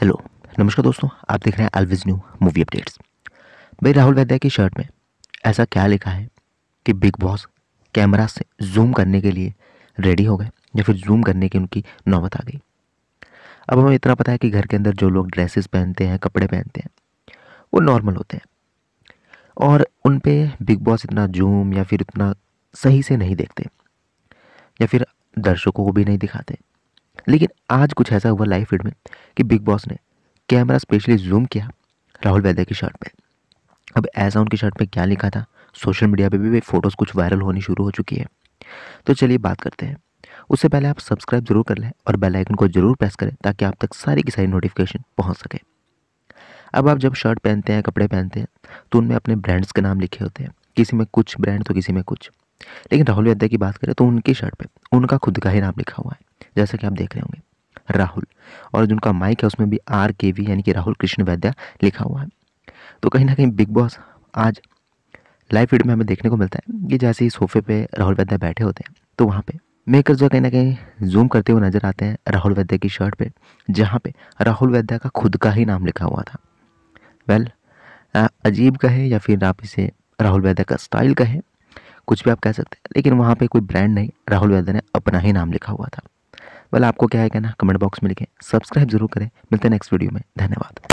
hello नमस्कार दोस्तों आप देख रहे हैं एलविज न्यू मूवी अपडेट्स भाई राहुल वैद्या की शर्ट में ऐसा क्या लिखा है कि बिग बॉस कैमरा से जूम करने के लिए रेडी हो गए या फिर जूम करने की उनकी नौबत आ गई अब हमें इतना पता है कि घर के अंदर जो लोग ड्रेसेस पहनते हैं कपड़े पहनते हैं वो नॉर्मल होते हैं और उन पर बिग बॉस इतना जूम या फिर इतना सही से नहीं देखते या फिर दर्शकों को भी नहीं दिखाते लेकिन आज कुछ ऐसा हुआ लाइव फीड में कि बिग बॉस ने कैमरा स्पेशली जूम किया राहुल वैद्य की शर्ट पे अब ऐसा उनकी शर्ट पे क्या लिखा था सोशल मीडिया पे भी वे फ़ोटोज़ कुछ वायरल होनी शुरू हो चुकी है तो चलिए बात करते हैं उससे पहले आप सब्सक्राइब जरूर कर लें और बेल आइकन को जरूर प्रेस करें ताकि आप तक सारी की सारी नोटिफिकेशन पहुंच सके अब आप जब शर्ट पहनते हैं कपड़े पहनते हैं तो उनमें अपने ब्रांड्स के नाम लिखे होते हैं किसी में कुछ ब्रांड तो किसी में कुछ लेकिन राहुल वैद्य की बात करें तो उनकी शर्ट पर उनका खुद का ही नाम लिखा हुआ है जैसा कि आप देख रहे होंगे राहुल और जो उनका माइक है उसमें भी आर के वी यानी कि राहुल कृष्ण वैद्या लिखा हुआ है तो कहीं ना कहीं बिग बॉस आज लाइव फीड में हमें देखने को मिलता है कि जैसे ही सोफे पे राहुल वैद्या बैठे होते हैं तो वहाँ पे मेकर जो कहीं ना कहीं जूम करते हुए नजर आते हैं राहुल वैद्या की शर्ट पे जहाँ पे राहुल वैद्या का खुद का ही नाम लिखा हुआ था वेल अजीब कहे या फिर आप इसे राहुल वैद्या का स्टाइल कहे कुछ भी आप कह सकते हैं लेकिन वहाँ पे कोई ब्रांड नहीं राहुल वैद्या ने अपना ही नाम लिखा हुआ था वाला आपको क्या है कहना कमेंट बॉक्स में लिखें सब्सक्राइब जरूर करें मिलते हैं नेक्स्ट वीडियो में धन्यवाद